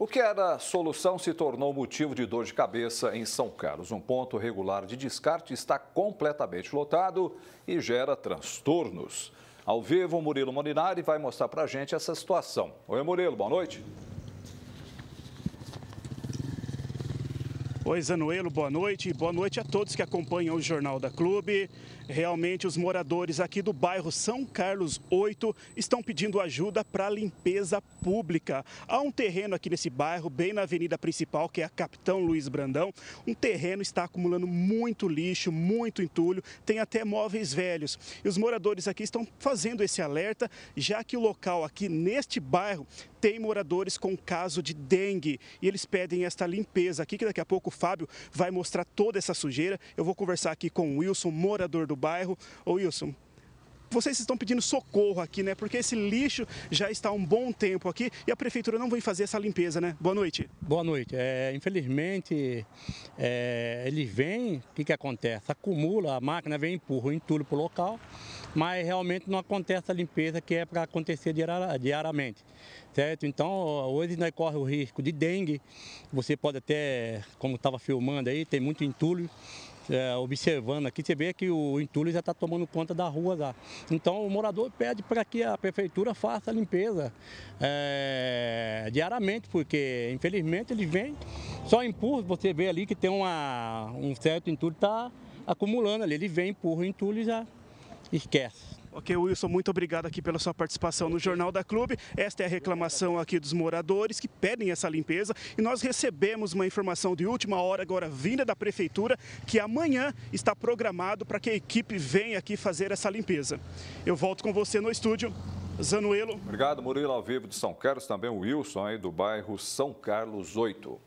O que era solução se tornou motivo de dor de cabeça em São Carlos. Um ponto regular de descarte está completamente lotado e gera transtornos. Ao vivo, o Murilo Molinari vai mostrar para a gente essa situação. Oi, Murilo, boa noite. Oi, Zanuelo, boa noite. Boa noite a todos que acompanham o Jornal da Clube. Realmente, os moradores aqui do bairro São Carlos 8 estão pedindo ajuda para limpeza pública. Há um terreno aqui nesse bairro, bem na avenida principal, que é a Capitão Luiz Brandão. Um terreno está acumulando muito lixo, muito entulho, tem até móveis velhos. E os moradores aqui estão fazendo esse alerta, já que o local aqui neste bairro tem moradores com caso de dengue. E eles pedem esta limpeza aqui, que daqui a pouco Fábio vai mostrar toda essa sujeira. Eu vou conversar aqui com o Wilson, morador do bairro. Ô Wilson, vocês estão pedindo socorro aqui, né? Porque esse lixo já está há um bom tempo aqui e a prefeitura não vem fazer essa limpeza, né? Boa noite. Boa noite. É, infelizmente, é, eles vêm, o que, que acontece? Acumula, a máquina vem e empurra o entulho para o local mas realmente não acontece a limpeza que é para acontecer diariamente, certo? Então, hoje nós corremos o risco de dengue, você pode até, como estava filmando aí, tem muito entulho, é, observando aqui, você vê que o entulho já está tomando conta da rua lá. Então o morador pede para que a prefeitura faça a limpeza é, diariamente, porque infelizmente ele vem só empurra, você vê ali que tem uma, um certo entulho está acumulando ali, ele vem, empurra o entulho e já esquece. Ok, Wilson, muito obrigado aqui pela sua participação no Jornal da Clube. Esta é a reclamação aqui dos moradores que pedem essa limpeza. E nós recebemos uma informação de última hora, agora vinda da Prefeitura, que amanhã está programado para que a equipe venha aqui fazer essa limpeza. Eu volto com você no estúdio. Zanuelo. Obrigado, Murilo, ao vivo de São Carlos. Também o Wilson, aí do bairro São Carlos 8.